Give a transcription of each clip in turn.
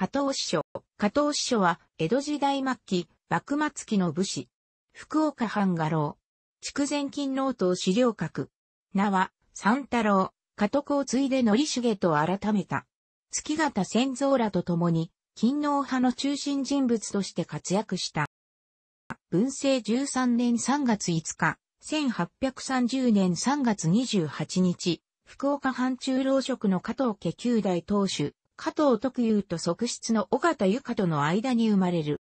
加藤師匠。加藤師匠は、江戸時代末期、幕末期の武士。福岡藩画廊。筑前金納刀資料閣。名は、三太郎。加督を継いで則重と改めた。月形仙蔵らと共に、金納派の中心人物として活躍した。文政13年3月5日、1830年3月28日、福岡藩中老職の加藤家九代当主、加藤徳優と側室の尾形由香との間に生まれる。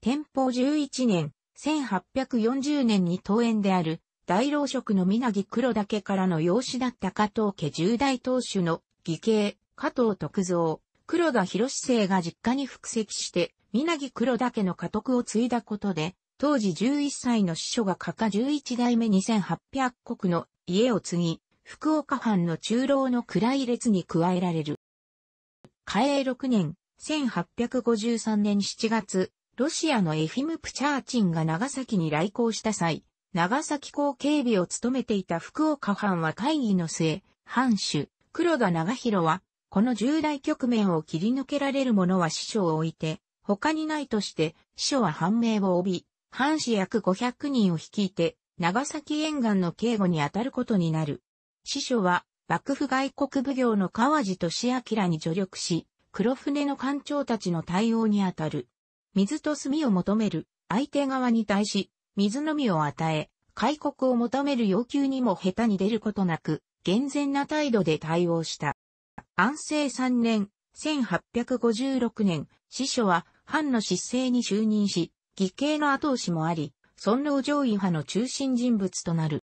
天保11年、1840年に当園である、大老職の南黒岳からの養子だった加藤家十大当主の義兄、加藤徳造、黒田博生が実家に復籍して、南黒岳の家督を継いだことで、当時11歳の師匠が加賀11代目2800国の家を継ぎ、福岡藩の中老の位列に加えられる。嘉永6年、1853年7月、ロシアのエフィム・プチャーチンが長崎に来航した際、長崎港警備を務めていた福岡藩は会議の末、藩主、黒田長広は、この重大局面を切り抜けられる者は師匠を置いて、他にないとして、師匠は判明を帯び、藩士約500人を率いて、長崎沿岸の警護に当たることになる。師匠は、幕府外国奉行の川地俊明に助力し、黒船の艦長たちの対応にあたる。水と炭を求める相手側に対し、水のみを与え、開国を求める要求にも下手に出ることなく、厳然な態度で対応した。安政3年、1856年、司書は藩の失政に就任し、義兄の後押しもあり、尊王攘夷派の中心人物となる。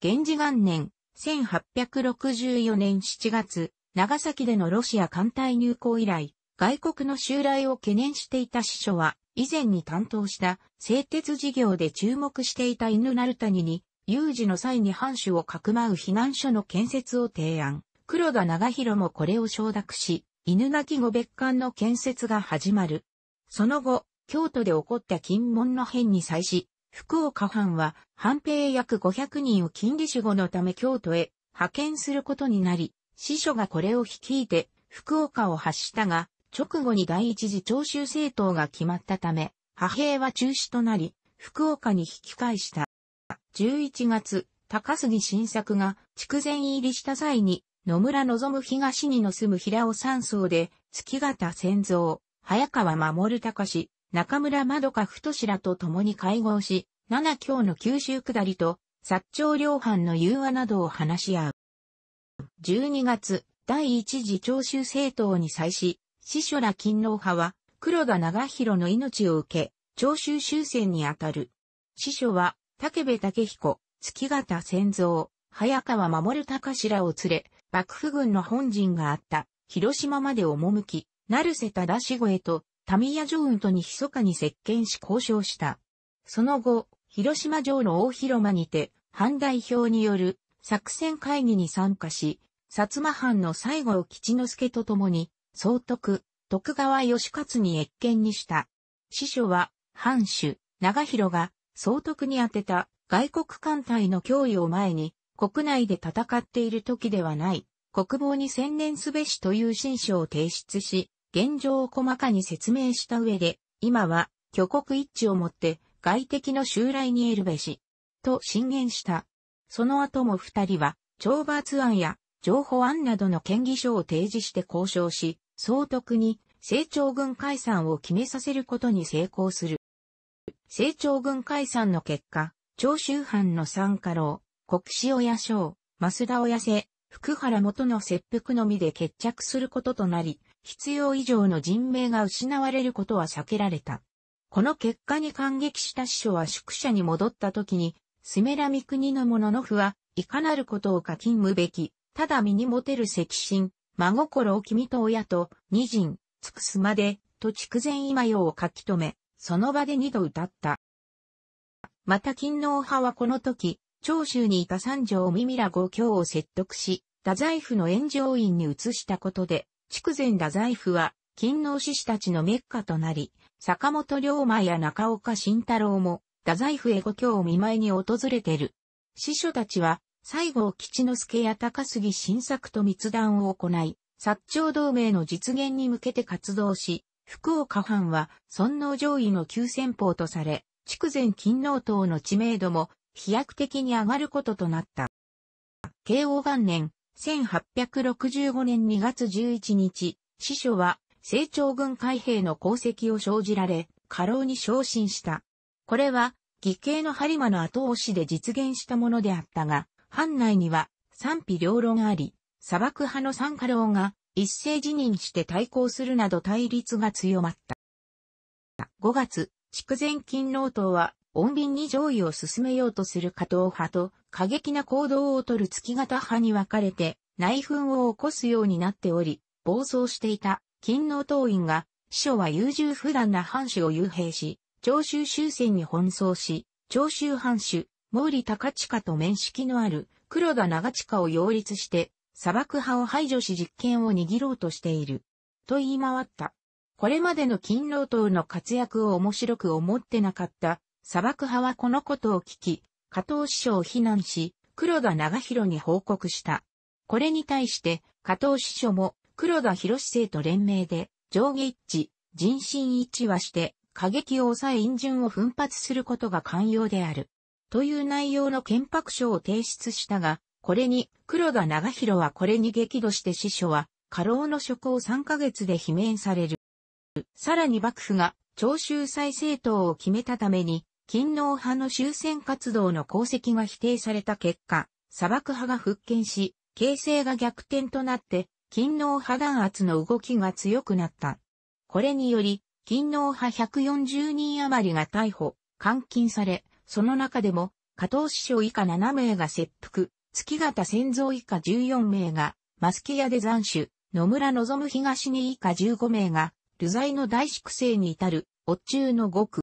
源氏元年、1864年7月、長崎でのロシア艦隊入港以来、外国の襲来を懸念していた司書は、以前に担当した製鉄事業で注目していた犬鳴谷に、有事の際に藩主をかくまう避難所の建設を提案。黒田長広もこれを承諾し、犬鳴語別館の建設が始まる。その後、京都で起こった金門の変に際し、福岡藩は、藩兵約500人を金利守護のため京都へ派遣することになり、司書がこれを率いて、福岡を発したが、直後に第一次徴収政党が決まったため、派兵は中止となり、福岡に引き返した。11月、高杉晋作が筑前入りした際に、野村望東にの住む平尾山荘で、月形仙蔵、早川守隆、中村まどか太らと共に会合し、七教の九州下りと、薩長両藩の融和などを話し合う。12月、第一次長州政党に際し、司書ら勤労派は、黒田長広の命を受け、長州終戦にあたる。司書は、竹部武彦、月形仙蔵、早川守隆らを連れ、幕府軍の本陣があった、広島まで赴き、成瀬忠志越へと、タミヤ城とに密かに接見し交渉した。その後、広島城の大広間にて、藩代表による作戦会議に参加し、薩摩藩の西郷吉之助と共に、総督、徳川義勝に越見にした。師匠は、藩主、長広が、総督に宛てた外国艦隊の脅威を前に、国内で戦っている時ではない、国防に専念すべしという新書を提出し、現状を細かに説明した上で、今は、挙国一致をもって、外敵の襲来に得るべし、と進言した。その後も二人は、懲罰案や情報案などの建議書を提示して交渉し、総督に成長軍解散を決めさせることに成功する。成長軍解散の結果、長州藩の三家老、国士親将、増田親瀬、福原元の切腹のみで決着することとなり、必要以上の人命が失われることは避けられた。この結果に感激した師匠は宿舎に戻った時に、スメラミ国の者の不は、いかなることをか勤むべき、ただ身に持てる赤心、真心を君と親と、二人、尽くすまで、と筑前今世を書き留め、その場で二度歌った。また勤王派はこの時、長州にいた三条美美ら五教を説得し、太宰府の炎上院に移したことで、筑前太宰府は、勤王志士たちのメッカとなり、坂本龍馬や中岡慎太郎も、太宰府へ五教を見舞いに訪れてる。師匠たちは、西郷吉之助や高杉晋作と密談を行い、薩長同盟の実現に向けて活動し、福岡藩は、尊王攘夷の急先鋒とされ、筑前勤王党の知名度も飛躍的に上がることとなった。慶応元年、1865年2月11日、司書は、成長軍海兵の功績を生じられ、過労に昇進した。これは、義兄の播磨の後押しで実現したものであったが、藩内には賛否両論あり、砂漠派の三家老が一斉辞任して対抗するなど対立が強まった。5月、筑前勤労党は穏便に上位を進めようとする加藤派と過激な行動をとる月型派に分かれて内紛を起こすようになっており、暴走していた勤納党員が、秘書は優柔不断な藩主を幽閉し、長州終戦に奔走し、長州藩主、毛利高近と面識のある黒田長近を擁立して、砂漠派を排除し実権を握ろうとしている。と言い回った。これまでの勤労党の活躍を面白く思ってなかった砂漠派はこのことを聞き、加藤師匠を非難し、黒田長広に報告した。これに対して、加藤師匠も黒田広生と連名で、上下一致、人心一致はして、過激を抑え陰順を奮発することが寛容である。という内容の憲白書を提出したが、これに、黒田長広はこれに激怒して師匠は、過労の職を3ヶ月で罷免される。さらに幕府が、徴収再政党を決めたために、勤王派の終戦活動の功績が否定された結果、砂漠派が復権し、形勢が逆転となって、勤王派弾圧の動きが強くなった。これにより、勤王派140人余りが逮捕、監禁され、その中でも、加藤師匠以下7名が切腹、月形先造以下14名が、マスキ屋で残首、野村望東に以下15名が、流罪の大粛清に至る、お中の極。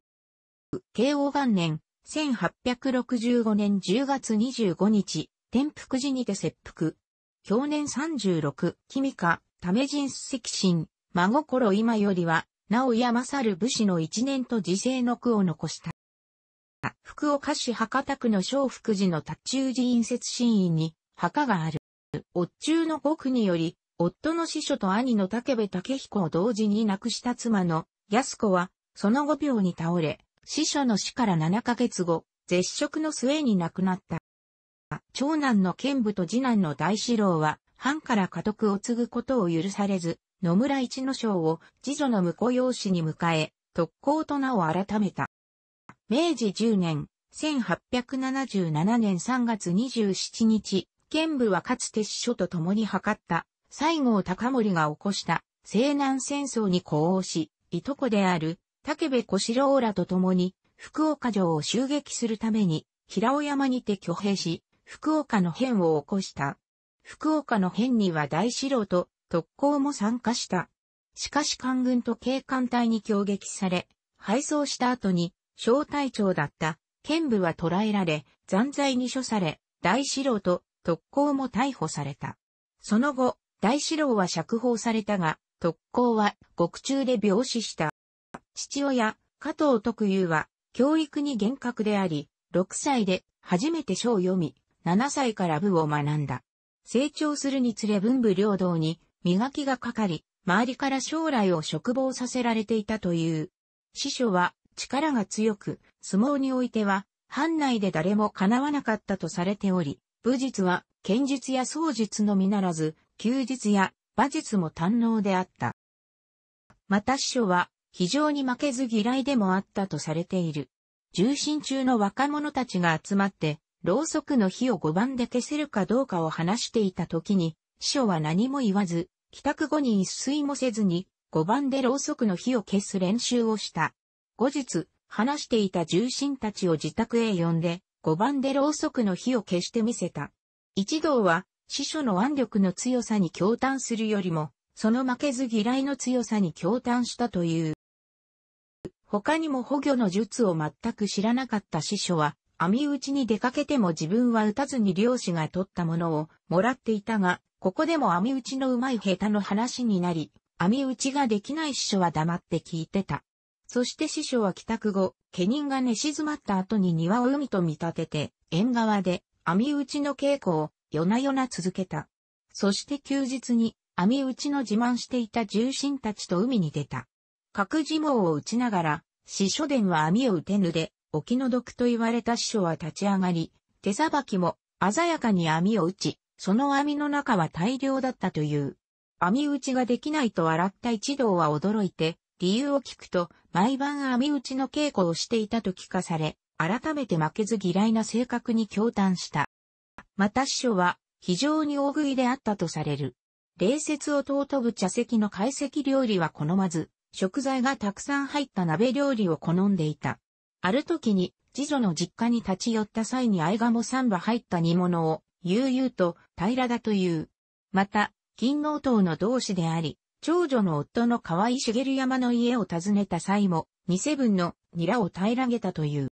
慶応元年、1865年10月25日、天福寺にて切腹。去年36、君か、ため人赤心、真心今よりは、なおやまさる武士の一年と自世の句を残した。福岡市博多区の小福寺の立中寺隣設神院に墓がある。夫中の語により、夫の師匠と兄の竹部武彦を同時に亡くした妻の安子は、その後病に倒れ、死者の死から7ヶ月後、絶食の末に亡くなった。長男の剣武と次男の大志郎は、藩から家督を継ぐことを許されず、野村一之将を次女の婿養子に迎え、特攻と名を改めた。明治10年、1877年3月27日、剣部はかつて師匠と共に図った、西郷隆盛が起こした西南戦争に呼応し、いとこである武部小四郎らと共に、福岡城を襲撃するために、平尾山にて挙兵し、福岡の変を起こした。福岡の変には大四郎と特攻も参加した。しかし官軍と警官隊に攻撃され、敗走した後に、小隊長だった剣部は捕らえられ、残罪に処され、大四郎と特攻も逮捕された。その後、大四郎は釈放されたが、特攻は獄中で病死した。父親、加藤徳有は、教育に厳格であり、6歳で初めて書を読み、7歳から部を学んだ。成長するにつれ文武両道に磨きがかかり、周りから将来を嘱望させられていたという。師匠は力が強く、相撲においては、藩内で誰も叶わなかったとされており、武術は剣術や創術のみならず、休術や馬術も堪能であった。また師匠は非常に負けず嫌いでもあったとされている。重心中の若者たちが集まって、ろうそくの火を5番で消せるかどうかを話していた時に、師匠は何も言わず、帰宅後に一睡もせずに、5番でろうそくの火を消す練習をした。後日、話していた重心たちを自宅へ呼んで、5番でろうそくの火を消してみせた。一同は、師匠の腕力の強さに驚嘆するよりも、その負けず嫌いの強さに驚嘆したという。他にも捕魚の術を全く知らなかった師匠は、網打ちに出かけても自分は打たずに漁師が取ったものをもらっていたが、ここでも網打ちのうまい下手の話になり、網打ちができない師匠は黙って聞いてた。そして師匠は帰宅後、家人が寝静まった後に庭を海と見立てて、縁側で網打ちの稽古を夜な夜な続けた。そして休日に網打ちの自慢していた重臣たちと海に出た。各自網を打ちながら、死書伝は網を打てぬで、お気の毒と言われた師匠は立ち上がり、手さばきも鮮やかに網を打ち、その網の中は大量だったという。網打ちができないと笑った一同は驚いて、理由を聞くと、毎晩網打ちの稽古をしていたと聞かされ、改めて負けず嫌いな性格に驚嘆した。また師匠は、非常に大食いであったとされる。礼節を尊ぶ茶席の懐石料理は好まず、食材がたくさん入った鍋料理を好んでいた。ある時に、次女の実家に立ち寄った際に合鴨三羽入った煮物を、悠々と平らだという。また、金納党の同志であり、長女の夫の河合茂山の家を訪ねた際も、偽分のニラを平らげたという。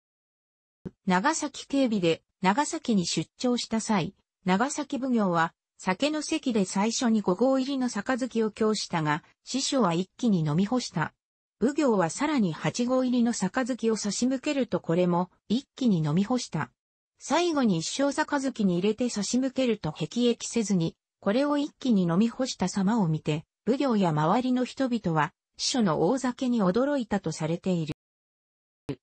長崎警備で長崎に出張した際、長崎奉行は酒の席で最初に五合入りのきを供したが、師匠は一気に飲み干した。奉行はさらに八合入りのきを差し向けるとこれも一気に飲み干した。最後に一生きに入れて差し向けると辟易せずに、これを一気に飲み干した様を見て、奉行や周りの人々は、師匠の大酒に驚いたとされている。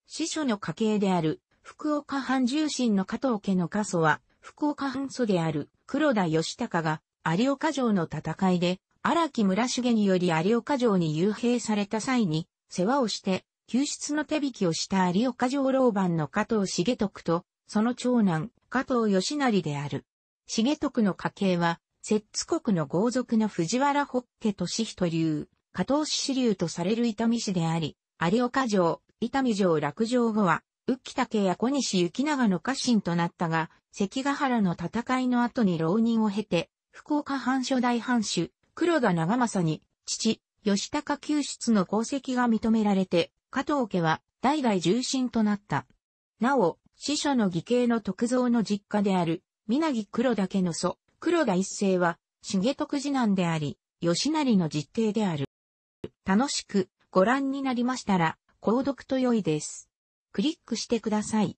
師匠の家系である、福岡藩重臣の加藤家の家祖は、福岡藩祖である黒田義高が有岡城の戦いで荒木村重により有岡城に幽閉された際に世話をして救出の手引きをした有岡城老番の加藤重徳とその長男加藤義成である。重徳の家系は摂津国の豪族の藤原北家俊人流、加藤氏支流とされる伊丹市であり、有岡城、伊丹城落城後は、浮竹や小西行長の家臣となったが、関ヶ原の戦いの後に浪人を経て、福岡藩初代藩主、黒田長政に、父、吉高救出の功績が認められて、加藤家は代々重臣となった。なお、司書の義兄の徳造の実家である、南黒田家の祖、黒田一世は、重徳次男であり、吉成の実弟である。楽しくご覧になりましたら、購読と良いです。クリックしてください。